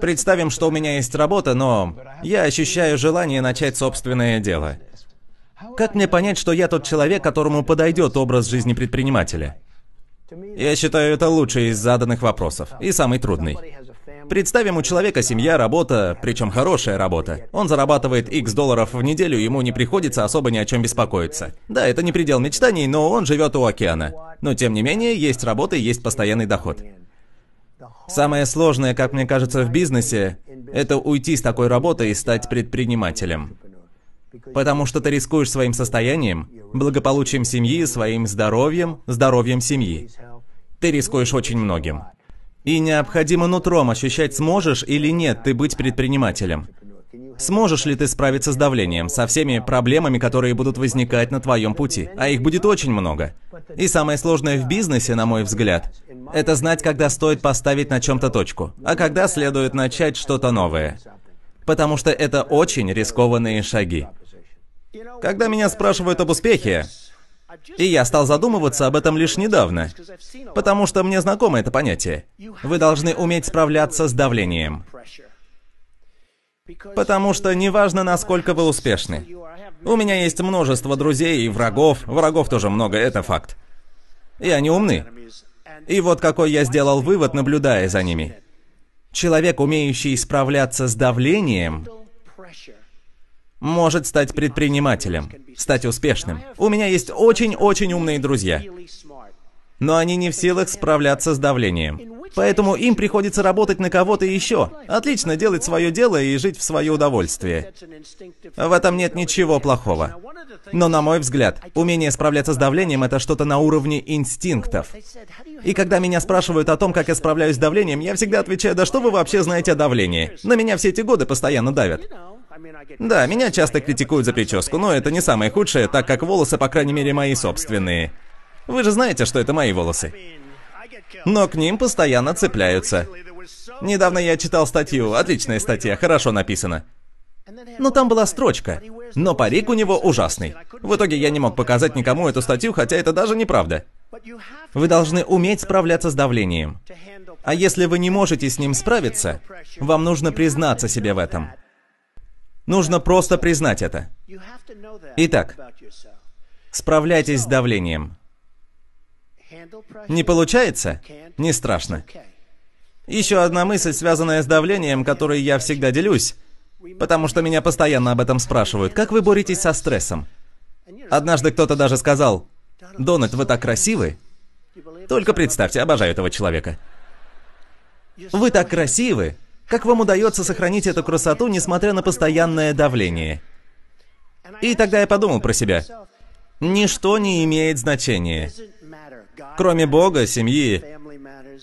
Представим, что у меня есть работа, но я ощущаю желание начать собственное дело. Как мне понять, что я тот человек, которому подойдет образ жизни предпринимателя? Я считаю, это лучший из заданных вопросов и самый трудный. Представим, у человека семья, работа, причем хорошая работа. Он зарабатывает X долларов в неделю, ему не приходится особо ни о чем беспокоиться. Да, это не предел мечтаний, но он живет у океана. Но тем не менее, есть работа и есть постоянный доход. Самое сложное, как мне кажется, в бизнесе, это уйти с такой работы и стать предпринимателем. Потому что ты рискуешь своим состоянием, благополучием семьи, своим здоровьем, здоровьем семьи. Ты рискуешь очень многим. И необходимо нутром ощущать, сможешь или нет ты быть предпринимателем. Сможешь ли ты справиться с давлением, со всеми проблемами, которые будут возникать на твоем пути? А их будет очень много. И самое сложное в бизнесе, на мой взгляд, это знать, когда стоит поставить на чем-то точку, а когда следует начать что-то новое. Потому что это очень рискованные шаги. Когда меня спрашивают об успехе, и я стал задумываться об этом лишь недавно, потому что мне знакомо это понятие. Вы должны уметь справляться с давлением. Потому что неважно, насколько вы успешны. У меня есть множество друзей и врагов. Врагов тоже много, это факт. И они умны. И вот какой я сделал вывод, наблюдая за ними. Человек, умеющий справляться с давлением, может стать предпринимателем, стать успешным. У меня есть очень-очень умные друзья. Но они не в силах справляться с давлением. Поэтому им приходится работать на кого-то еще. Отлично делать свое дело и жить в свое удовольствие. В этом нет ничего плохого. Но, на мой взгляд, умение справляться с давлением — это что-то на уровне инстинктов. И когда меня спрашивают о том, как я справляюсь с давлением, я всегда отвечаю, да что вы вообще знаете о давлении? На меня все эти годы постоянно давят. Да, меня часто критикуют за прическу, но это не самое худшее, так как волосы, по крайней мере, мои собственные. Вы же знаете, что это мои волосы но к ним постоянно цепляются. Недавно я читал статью, отличная статья, хорошо написана. Но там была строчка. Но парик у него ужасный. В итоге я не мог показать никому эту статью, хотя это даже неправда. Вы должны уметь справляться с давлением. А если вы не можете с ним справиться, вам нужно признаться себе в этом. Нужно просто признать это. Итак, справляйтесь с давлением. Не получается? Не страшно. Еще одна мысль, связанная с давлением, которой я всегда делюсь, потому что меня постоянно об этом спрашивают. Как вы боретесь со стрессом? Однажды кто-то даже сказал, «Дональд, вы так красивы!» Только представьте, обожаю этого человека. Вы так красивы! Как вам удается сохранить эту красоту, несмотря на постоянное давление? И тогда я подумал про себя. Ничто не имеет значения. Кроме Бога, семьи,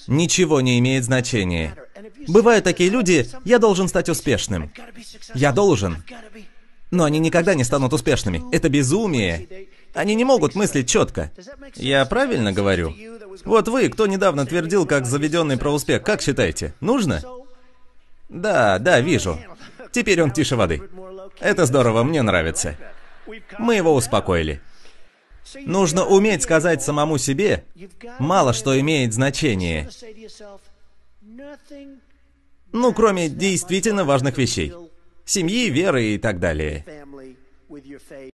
ничего не имеет значения. Бывают такие люди, я должен стать успешным. Я должен. Но они никогда не станут успешными. Это безумие. Они не могут мыслить четко. Я правильно говорю? Вот вы, кто недавно твердил, как заведенный про успех, как считаете, нужно? Да, да, вижу. Теперь он тише воды. Это здорово, мне нравится. Мы его успокоили. Нужно уметь сказать самому себе, мало что имеет значение. Ну, кроме действительно важных вещей. Семьи, веры и так далее.